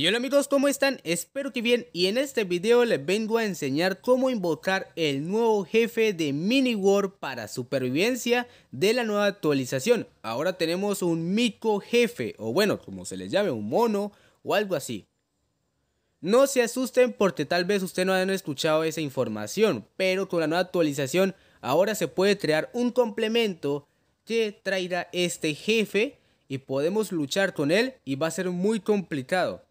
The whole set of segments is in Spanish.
Y hola amigos, ¿cómo están? Espero que bien y en este video les vengo a enseñar cómo invocar el nuevo jefe de Mini War para supervivencia de la nueva actualización. Ahora tenemos un mico jefe, o bueno, como se les llame, un mono o algo así. No se asusten porque tal vez usted no hayan escuchado esa información, pero con la nueva actualización ahora se puede crear un complemento que traerá este jefe y podemos luchar con él y va a ser muy complicado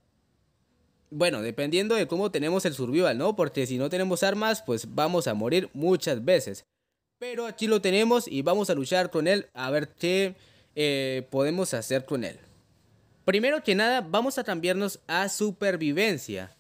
bueno, dependiendo de cómo tenemos el survival, ¿no? Porque si no tenemos armas, pues vamos a morir muchas veces. Pero aquí lo tenemos y vamos a luchar con él a ver qué eh, podemos hacer con él. Primero que nada, vamos a cambiarnos a supervivencia.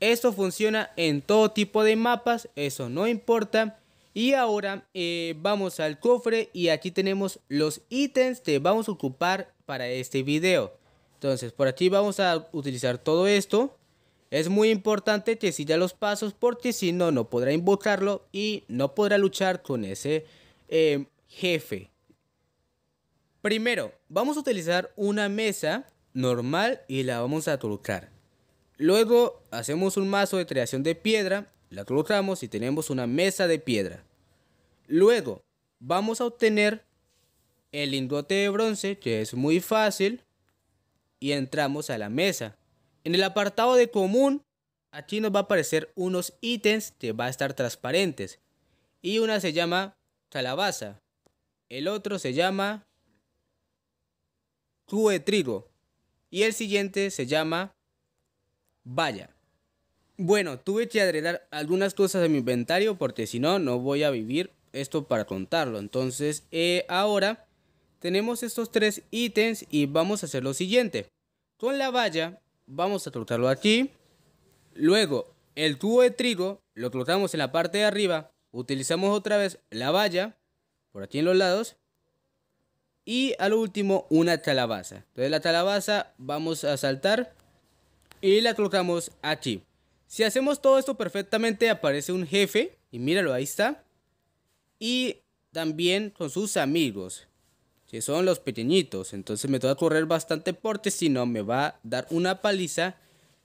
Esto funciona en todo tipo de mapas, eso no importa. Y ahora eh, vamos al cofre y aquí tenemos los ítems que vamos a ocupar para este video. Entonces, por aquí vamos a utilizar todo esto. Es muy importante que siga los pasos porque si no, no podrá invocarlo y no podrá luchar con ese eh, jefe. Primero, vamos a utilizar una mesa normal y la vamos a trucar. Luego hacemos un mazo de creación de piedra, la colocamos y tenemos una mesa de piedra. Luego vamos a obtener el lingote de bronce que es muy fácil y entramos a la mesa. En el apartado de común, aquí nos va a aparecer unos ítems que va a estar transparentes. Y una se llama calabaza. El otro se llama cubo trigo. Y el siguiente se llama valla. Bueno, tuve que agregar algunas cosas a mi inventario porque si no, no voy a vivir esto para contarlo. Entonces, eh, ahora tenemos estos tres ítems y vamos a hacer lo siguiente. Con la valla vamos a colocarlo aquí. Luego, el tubo de trigo lo colocamos en la parte de arriba. Utilizamos otra vez la valla, por aquí en los lados. Y al último, una calabaza. Entonces la calabaza vamos a saltar y la colocamos aquí. Si hacemos todo esto perfectamente, aparece un jefe. Y míralo, ahí está. Y también con sus amigos. Que son los pequeñitos, entonces me toca correr bastante porte, si no me va a dar una paliza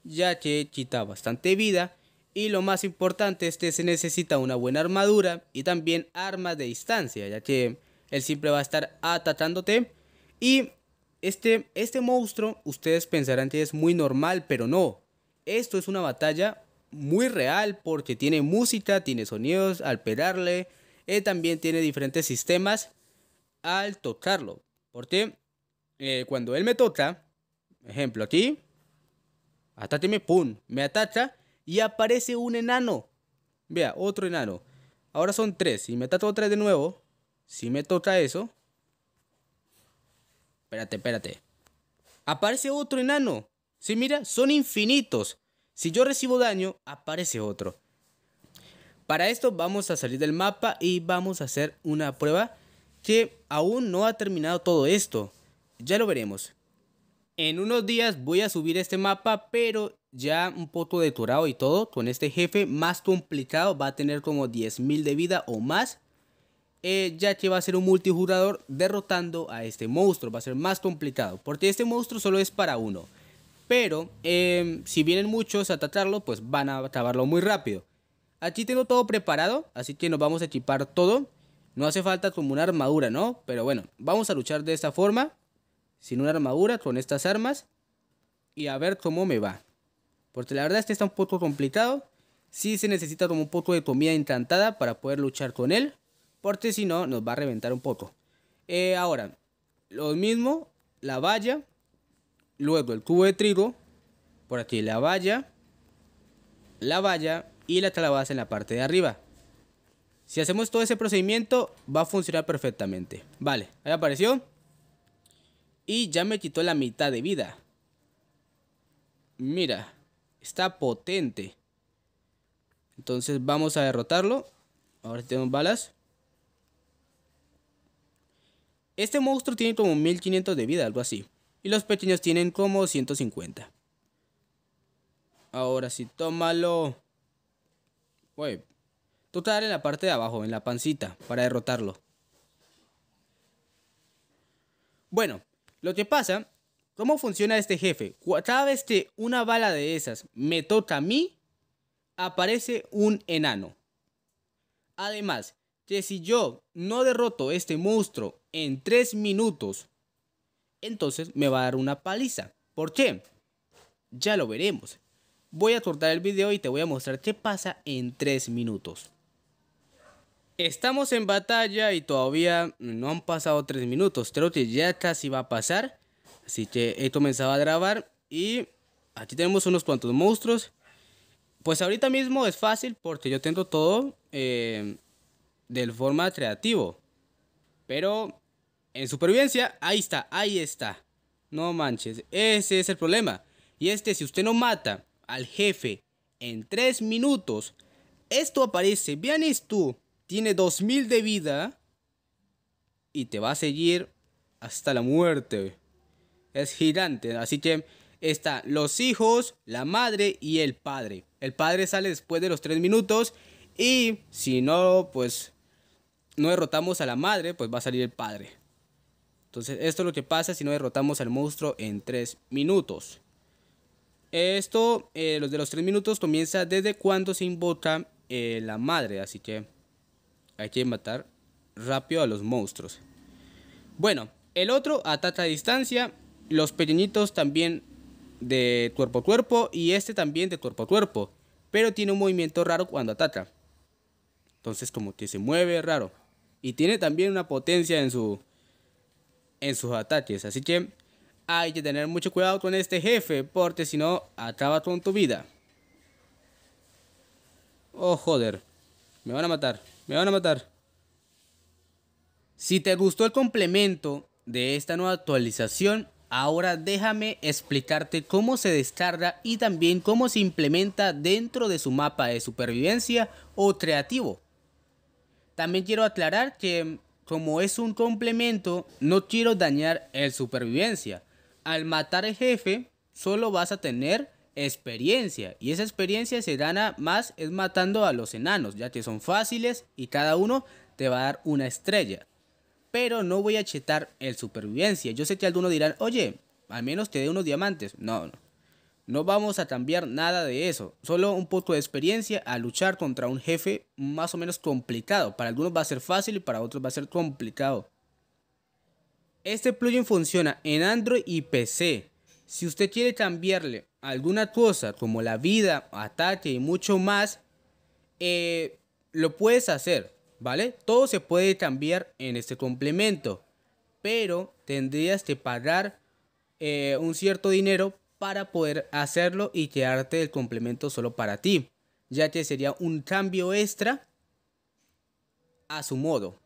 ya que quita bastante vida. Y lo más importante es que se necesita una buena armadura y también armas de distancia, ya que él siempre va a estar atacándote. Y este, este monstruo, ustedes pensarán que es muy normal, pero no. Esto es una batalla muy real porque tiene música, tiene sonidos al pegarle, eh, también tiene diferentes sistemas al tocarlo. Porque eh, cuando él me toca, ejemplo aquí, hasta tiene pum, me ataca y aparece un enano. Vea, otro enano. Ahora son tres. Si me ataca otra de nuevo, si me toca eso. Espérate, espérate. Aparece otro enano. Si mira, son infinitos. Si yo recibo daño, aparece otro. Para esto vamos a salir del mapa y vamos a hacer una prueba que aún no ha terminado todo esto. Ya lo veremos. En unos días voy a subir este mapa, pero ya un poco deturado y todo, con este jefe más complicado, va a tener como 10.000 de vida o más. Eh, ya que va a ser un multijugador derrotando a este monstruo, va a ser más complicado, porque este monstruo solo es para uno. Pero em, si vienen muchos a atacarlo, pues van a acabarlo muy rápido. Aquí tengo todo preparado, así que nos vamos a equipar todo. No hace falta como una armadura, ¿no? Pero bueno, vamos a luchar de esta forma, sin una armadura, con estas armas, y a ver cómo me va. Porque la verdad es que está un poco complicado. Sí se necesita como un poco de comida encantada para poder luchar con él. Porque si no, nos va a reventar un poco. Eh, ahora, lo mismo, la valla. Luego el cubo de trigo. Por aquí la valla. La valla y la calabaza en la parte de arriba. Si hacemos todo ese procedimiento, va a funcionar perfectamente. Vale, ahí apareció. Y ya me quitó la mitad de vida. Mira, está potente. Entonces vamos a derrotarlo. Ahora tenemos balas. Este monstruo tiene como 1500 de vida, algo así. Y los pequeños tienen como 150. Ahora sí, tómalo. Total en la parte de abajo, en la pancita, para derrotarlo. Bueno, lo que pasa, ¿cómo funciona este jefe? Cada vez que una bala de esas me toca a mí, aparece un enano. Además, que si yo no derroto este monstruo en 3 minutos, entonces me va a dar una paliza. ¿Por qué? Ya lo veremos. Voy a cortar el video y te voy a mostrar qué pasa en 3 minutos. Estamos en batalla y todavía no han pasado 3 minutos. Creo que ya casi va a pasar. Así que he comenzado a grabar. Y aquí tenemos unos cuantos monstruos. Pues ahorita mismo es fácil porque yo tengo todo eh, del forma creativo. Pero en supervivencia, ahí está, ahí está. No manches, ese es el problema. Y este, si usted no mata al jefe en 3 minutos, esto aparece. Vean tú? tiene 2000 de vida y te va a seguir hasta la muerte. Es gigante, así que está los hijos, la madre y el padre. El padre sale después de los 3 minutos y si no, pues no derrotamos a la madre, pues va a salir el padre. Entonces esto es lo que pasa si no derrotamos al monstruo en 3 minutos. Esto, eh, los de los 3 minutos comienza desde cuando se invoca eh, la madre, así que hay que matar rápido a los monstruos. Bueno, el otro ataca a distancia. Los pequeñitos también de cuerpo a cuerpo. Y este también de cuerpo a cuerpo. Pero tiene un movimiento raro cuando ataca. Entonces como que se mueve raro. Y tiene también una potencia en, su, en sus ataques. Así que hay que tener mucho cuidado con este jefe. Porque si no, acaba con tu vida. Oh, joder. Me van a matar. Me van a matar. Si te gustó el complemento de esta nueva actualización, ahora déjame explicarte cómo se descarga y también cómo se implementa dentro de su mapa de supervivencia o creativo. También quiero aclarar que como es un complemento, no quiero dañar el supervivencia. Al matar al jefe, solo vas a tener experiencia. Y esa experiencia se gana más es matando a los enanos, ya que son fáciles y cada uno te va a dar una estrella. Pero no voy a chetar el supervivencia. Yo sé que algunos dirán, oye, al menos te dé unos diamantes. No, no. No vamos a cambiar nada de eso. Solo un poco de experiencia a luchar contra un jefe más o menos complicado. Para algunos va a ser fácil y para otros va a ser complicado. Este plugin funciona en Android y PC. Si usted quiere cambiarle alguna cosa como la vida, ataque y mucho más, eh, lo puedes hacer, ¿vale? Todo se puede cambiar en este complemento, pero tendrías que pagar eh, un cierto dinero para poder hacerlo y quedarte el complemento solo para ti, ya que sería un cambio extra a su modo.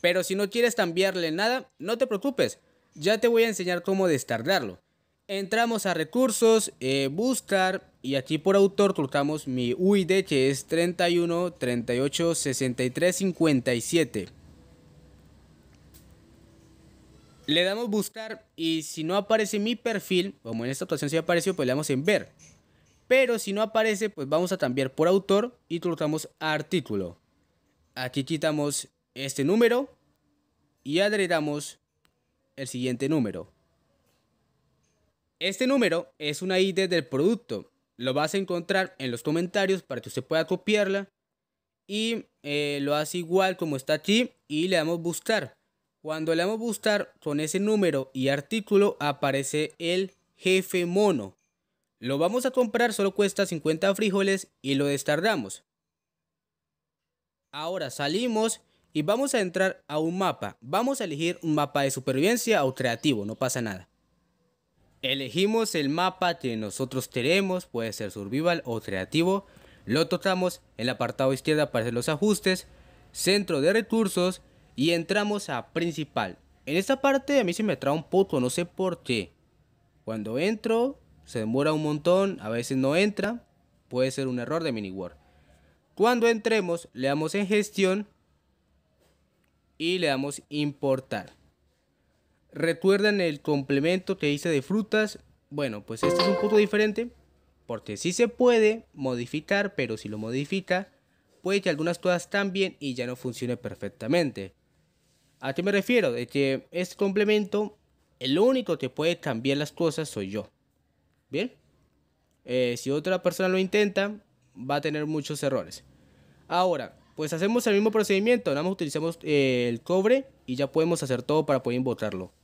Pero si no quieres cambiarle nada, no te preocupes, ya te voy a enseñar cómo descargarlo. Entramos a recursos, eh, buscar y aquí por autor colocamos mi UID que es 31 38 63 57. Le damos buscar y si no aparece mi perfil, como en esta ocasión sí apareció, pues le damos en ver. Pero si no aparece, pues vamos a cambiar por autor y colocamos artículo. Aquí quitamos este número y agregamos el siguiente número. Este número es una ID del producto. Lo vas a encontrar en los comentarios para que usted pueda copiarla. Y eh, lo hace igual como está aquí y le damos buscar. Cuando le damos buscar con ese número y artículo aparece el jefe mono. Lo vamos a comprar, solo cuesta 50 frijoles y lo descargamos. Ahora salimos y vamos a entrar a un mapa. Vamos a elegir un mapa de supervivencia o creativo, no pasa nada. Elegimos el mapa que nosotros queremos, puede ser survival o creativo. Lo tocamos, en el apartado izquierda aparecen los ajustes, centro de recursos y entramos a principal. En esta parte a mí se me trae un poco, no sé por qué. Cuando entro se demora un montón, a veces no entra, puede ser un error de mini word. Cuando entremos le damos en gestión y le damos importar. Recuerdan el complemento que hice de frutas. Bueno, pues este es un poco diferente. Porque sí se puede modificar, pero si lo modifica, puede que algunas cosas cambien y ya no funcione perfectamente. ¿A qué me refiero? De que este complemento, el único que puede cambiar las cosas soy yo. ¿Bien? Eh, si otra persona lo intenta, va a tener muchos errores. Ahora, pues hacemos el mismo procedimiento, nada más utilizamos eh, el cobre y ya podemos hacer todo para poder invocarlo.